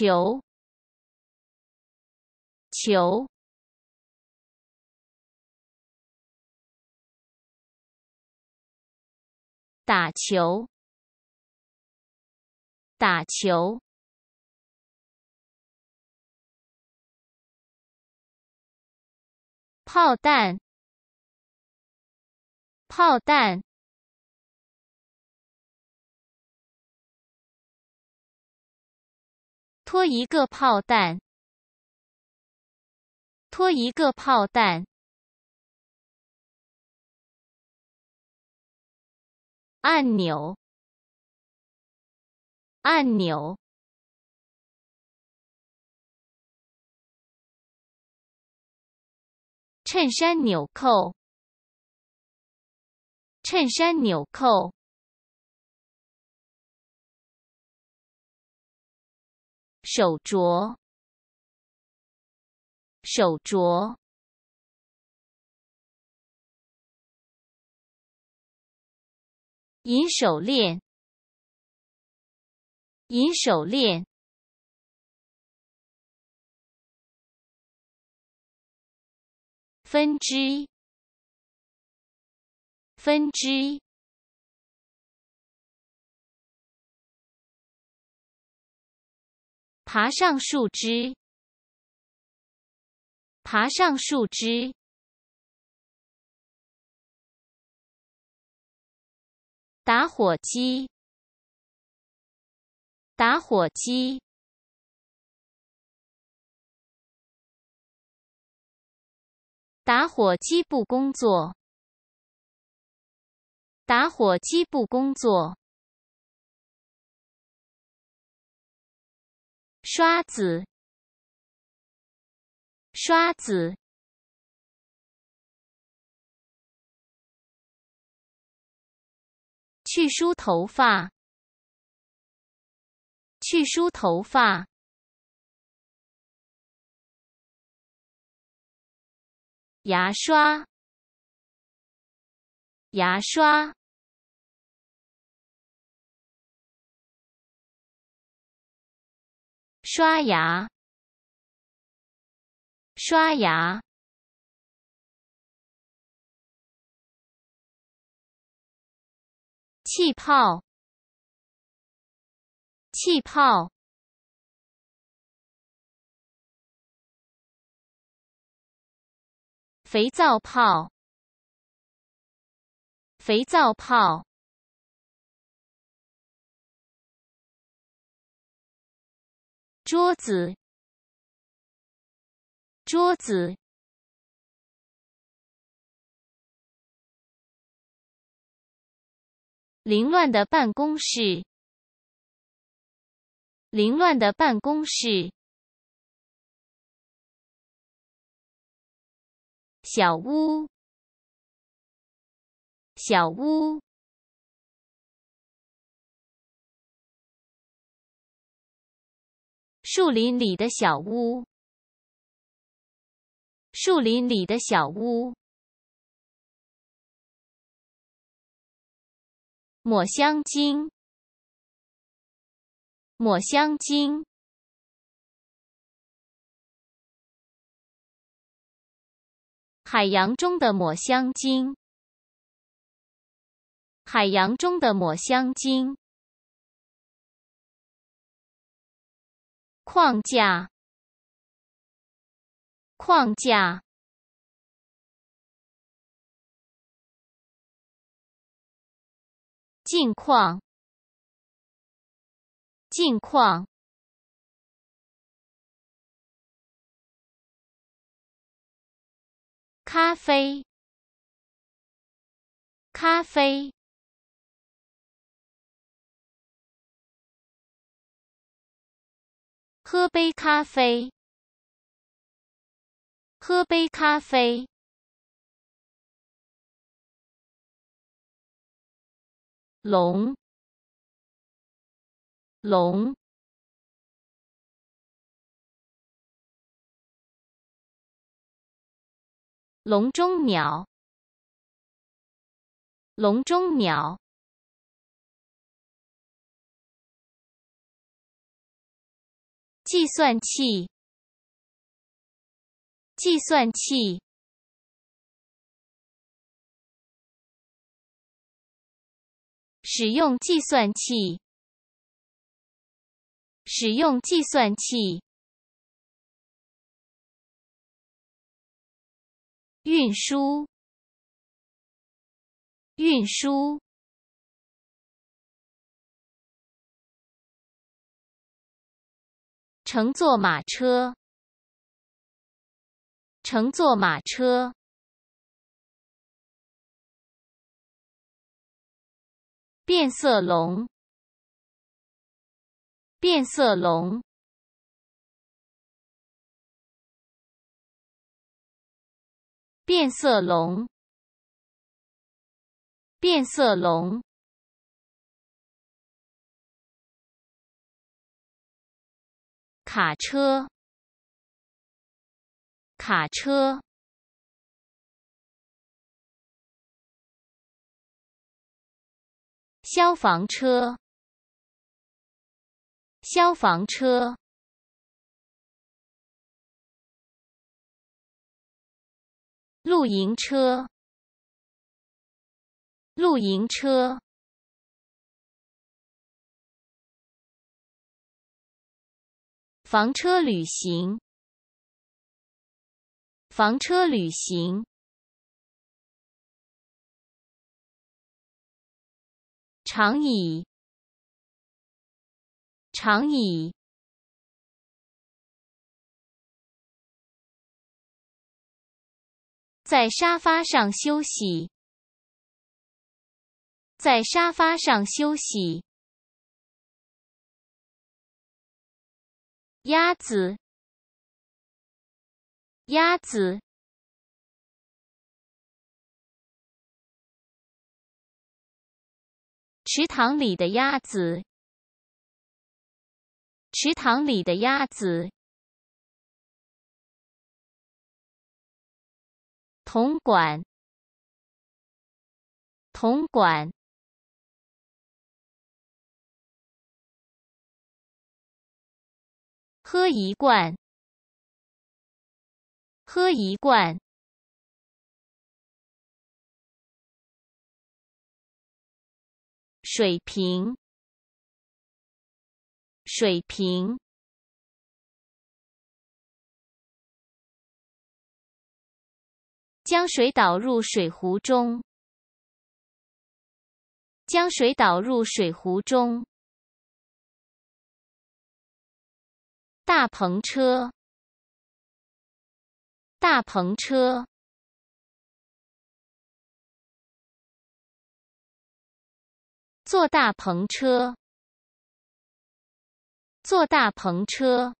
球，球，打球，打球，炮弹，炮弹。拖一个炮弹，拖一个炮弹。按钮，按钮。衬衫纽扣，衬衫纽扣。手镯，手镯，银手链，银手链，分支，分支。爬上树枝，爬上树枝。打火机，打火机，打火机不工作，打火机不工作。刷子，刷子，去梳头发，去梳头发，牙刷，牙刷。刷牙，刷牙，气泡，气泡，肥皂泡，肥皂泡。桌子，桌子，凌乱的办公室，凌乱的办公室，小屋，小屋。树林里的小屋，树林里的小屋，抹香鲸，抹香鲸，海洋中的抹香鲸，海洋中的抹香鲸。框架，框架，近况，近况，咖啡，咖啡。喝杯咖啡，喝杯咖啡。笼，笼，笼中鸟，笼中鸟。计算器，计算器。使用计算器，使用计算器。运输，运输。乘坐马车，乘坐马车，变色龙，变色龙，变色龙，变色龙。卡车，卡车，消防车，消防车，露营车，露营车。房车旅行，房车旅行，长椅，长椅，在沙发上休息，在沙发上休息。鸭子，鸭子，池塘里的鸭子，池塘里的鸭子，铜管，铜管。喝一罐，喝一罐。水瓶，水瓶。将水倒入水壶中，将水倒入水壶中。大篷车，大篷车，坐大篷车，坐大篷车。